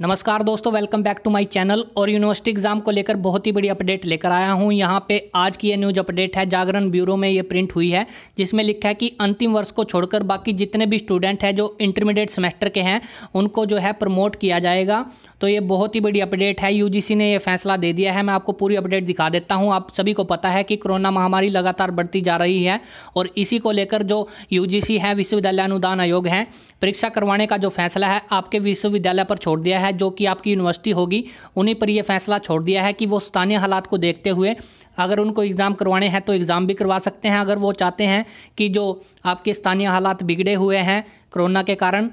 नमस्कार दोस्तों welcome back to my channel और यूनिवर्सिटी एग्ज़ाम को लेकर बहुत ही बड़ी अपडेट लेकर आया हूं यहां पे आज की ये न्यूज़ अपडेट है जागरण ब्यूरो में ये प्रिंट हुई है जिसमें लिखा है कि अंतिम वर्ष को छोड़कर बाकी जितने भी स्टूडेंट हैं जो इंटरमीडिएट सेमेस्टर के हैं उनको जो है प्रमोट किया जाएगा तो ये बहुत ही बड़ी अपडेट है यू ने यह फैसला दे दिया है मैं आपको पूरी अपडेट दिखा देता हूँ आप सभी को पता है कि कोरोना महामारी लगातार बढ़ती जा रही है और इसी को लेकर जो यू है विश्वविद्यालय अनुदान आयोग हैं परीक्षा करवाने का जो फैसला है आपके विश्वविद्यालय पर छोड़ दिया है है जो कि आपकी यूनिवर्सिटी होगी उन्हीं पर यह फैसला छोड़ दिया है कि वो स्थानीय हालात को देखते हुए अगर उनको एग्ज़ाम करवाने हैं तो एग्ज़ाम भी करवा सकते हैं अगर वो चाहते हैं कि जो आपके स्थानीय हालात बिगड़े हुए हैं कोरोना के कारण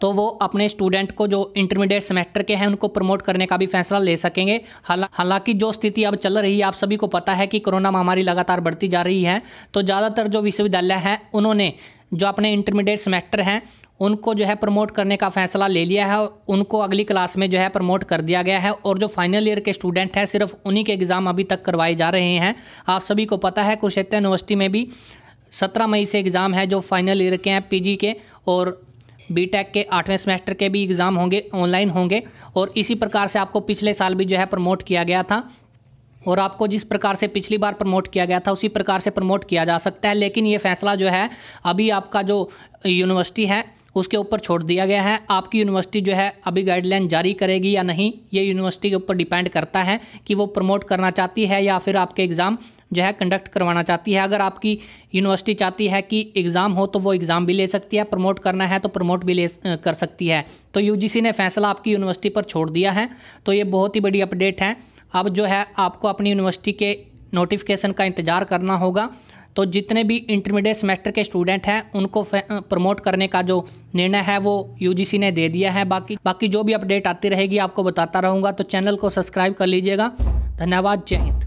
तो वो अपने स्टूडेंट को जो इंटरमीडिएट सेमेस्टर के हैं उनको प्रमोट करने का भी फैसला ले सकेंगे हाला हालांकि जो स्थिति अब चल रही है आप सभी को पता है कि कोरोना महामारी लगातार बढ़ती जा रही है तो ज़्यादातर जो विश्वविद्यालय हैं उन्होंने जो अपने इंटरमीडिएट सेमेस्टर हैं उनको जो है प्रमोट करने का फैसला ले लिया है और उनको अगली क्लास में जो है प्रमोट कर दिया गया है और जो फाइनल ईयर के स्टूडेंट हैं सिर्फ उन्हीं के एग्ज़ाम अभी तक करवाए जा रहे हैं आप सभी को पता है कुरुक्षेत्र यूनिवर्सिटी में भी सत्रह मई से एग्ज़ाम है जो फाइनल ईयर के हैं पी के और बीटेक के आठवें सेमेस्टर के भी एग्ज़ाम होंगे ऑनलाइन होंगे और इसी प्रकार से आपको पिछले साल भी जो है प्रमोट किया गया था और आपको जिस प्रकार से पिछली बार प्रमोट किया गया था उसी प्रकार से प्रमोट किया जा सकता है लेकिन ये फैसला जो है अभी आपका जो यूनिवर्सिटी है उसके ऊपर छोड़ दिया गया है आपकी यूनिवर्सिटी जो है अभी गाइडलाइन जारी करेगी या नहीं ये यूनिवर्सिटी के ऊपर डिपेंड करता है कि वो प्रमोट करना चाहती है या फिर आपके एग्ज़ाम जो है कंडक्ट करवाना चाहती है अगर आपकी यूनिवर्सिटी चाहती है कि एग्ज़ाम हो तो वो एग्ज़ाम भी ले सकती है प्रमोट करना है तो प्रमोट भी ले कर सकती है तो यू ने फैसला आपकी यूनिवर्सिटी पर छोड़ दिया है तो ये बहुत ही बड़ी अपडेट है अब जो है आपको अपनी यूनिवर्सिटी के नोटिफिकेशन का इंतज़ार करना होगा तो जितने भी इंटरमीडिएट सेमेस्टर के स्टूडेंट हैं उनको प्रमोट करने का जो निर्णय है वो यूजीसी ने दे दिया है बाकी बाकी जो भी अपडेट आती रहेगी आपको बताता रहूँगा तो चैनल को सब्सक्राइब कर लीजिएगा धन्यवाद जय हिंद